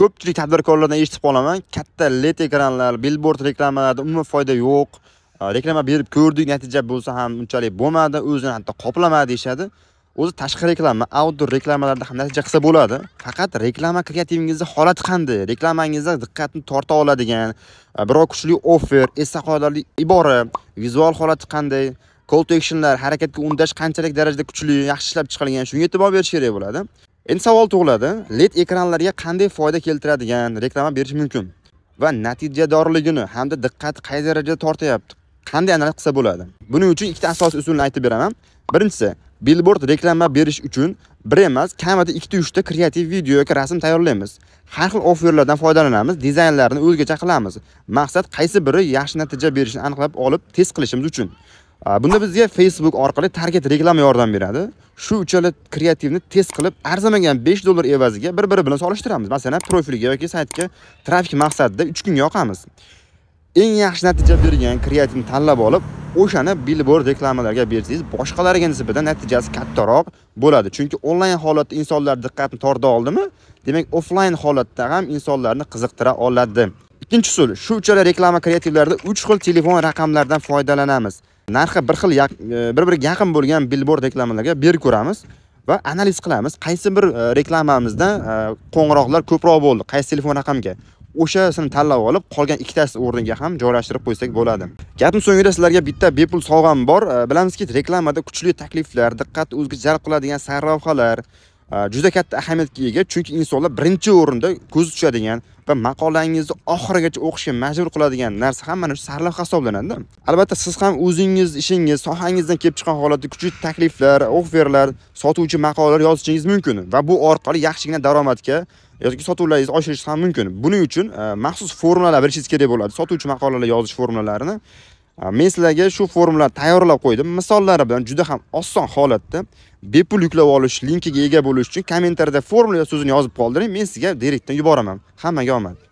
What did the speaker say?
ko'pchilik tadbirkorlardan eshitib qolaman katta led ekranlar billboard reklamalarda umuman foyda yo'q reklama berib ko'rdik natija bo'lsa ham unchalik bo'lmadi o'zini hatto qoplamadi deyishadi o'zi tashqi reklama outdoor reklamalarda ham natija qilsa bo'ladi faqat reklama kreativingizni holati qanday reklamangizda diqqatni torta oladigan biror kuchli offer esda qolarli ibora vizual holati qanday call to actionlar harakatga undash qanchalik darajada kuchli yaxshi ishlab chiqilgan shunga e'tibor berish kerak bo'ladi endi savol tug'iladi led ekranlarga qanday foyda keltiradigan reklama berish mumkin va natijadorligini hamda diqqat qay darajada tortyapti qanday analiz qilsa bo'ladi buning uchun ikkita asosiy usulni aytib beraman birinchisi billboard reklama berish uchun bir emas kamida ikkita uchta kreativ video yoki rasm tayyorlaymiz har xil offerlardan foydalanamiz dizaynlarni o'zgacha qilamiz maqsad qaysi biri yaxshi natija berishini aniqlab olib test qilishimiz uchun bunda bizga facebook orqali target reklama yordam beradi shu uchala kreativni test qilib arzamagan 5 dollar evaziga bir biri bilan solishtiramiz masalan profilga yoki saytga trafik maqsadida 3 kunga yoqamiz eng yaxshi natija bergan kreativni tanlab olib o'shani billboard reklamalarga bersangiz boshqalariga nisbatan natijasi kattaroq bo'ladi chunki onlayn holatda insonlar diqqatini torta oldimi demak offlayn holatda ham insonlarni qiziqtira oladi ikkinchi usul shu uchala reklama kreativlarida 3 xil telefon raqamlaridan foydalanamiz narxi bir xil e, bir biriga yaqin bo'lgan billboard reklamalarga berib ko'ramiz va analiz qilamiz qaysi bir e, reklamamizdan e, qo'ng'iroqlar ko'proq bo'ldi qaysi telefon raqamiga o'shasini tanlab olib qolgan ikkitasi o'rniga ham joylashtirib qo'ysak bo'ladi gapni so'ngida sizlarga bitta bepul sovg'am bor bilamizki reklamada kuchli takliflar diqqatni o'ziga jalb qiladigan sarlavhalar juda katta ahamiyatga ega chunki insonlar birinchi o'rinda ko'zi tushadigan va maqolangizni oxirigacha o'qishga majbur qiladigan narsa ham mana shu sarlavha hisoblanadida albatta siz ham o'zingiz ishingiz sohangizdan kelib chiqqan holatda kuchli takliflar offerlar sotuvchi maqolalar yozishingiz mumkin va bu orqali yaxshigina daromadga yoki sotuvlaringizni oshirishingiz ham mumkin buning uchun e, maxsus formulalar bilishingiz kerak bo'ladi sotuvchi maqolalar yozish formulalarini Э, men sizlarga shu formulani tayyorlab qo'ydim misollari bilan juda ham oson holatda bepul yuklab olish linkiga ega bo'lish uchun kommentariyada formula so'zini yozib qoldiring men sizga direktdan yuboraman hammaga omad